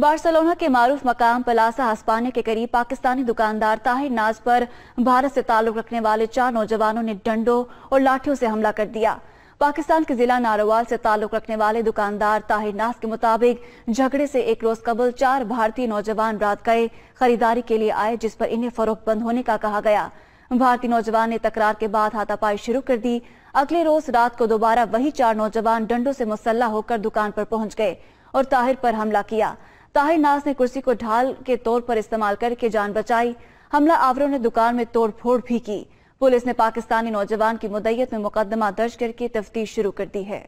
Barcelona के मारूफ मकाम Palasa Hispania के करीब पाकिस्तानी दुकानदार ताहिर नाज पर भारत से ताल्लुक रखने वाले चार नौजवानों ने डंडों और लाठियों से हमला कर दिया पाकिस्तान के जिला नारोवाल से ताल्लुक रखने वाले दुकानदार ताहिर नाज के मुताबिक झगड़े से एक रोज कबल चार भारतीय नौजवान रात गए खरीदारी के लिए आए जिस पर इन्हें फरोख बंद होने का कहा गया भारतीय नौजवान ने तकरार के बाद हाथापाई शुरू कर दी अगले रोज रात को दोबारा वही चार नौजवान डंडों से मुसल्ला होकर दुकान पर पहुंच गए और ताहिर पर हमला किया ताहिर नाज ने कुर्सी को ढाल के तौर पर इस्तेमाल करके जान बचाई हमला आवरों ने दुकान में तोड़फोड़ भी की पुलिस ने पाकिस्तानी नौजवान की मुदैयत में मुकदमा दर्ज करके तफ्तीश शुरू कर दी है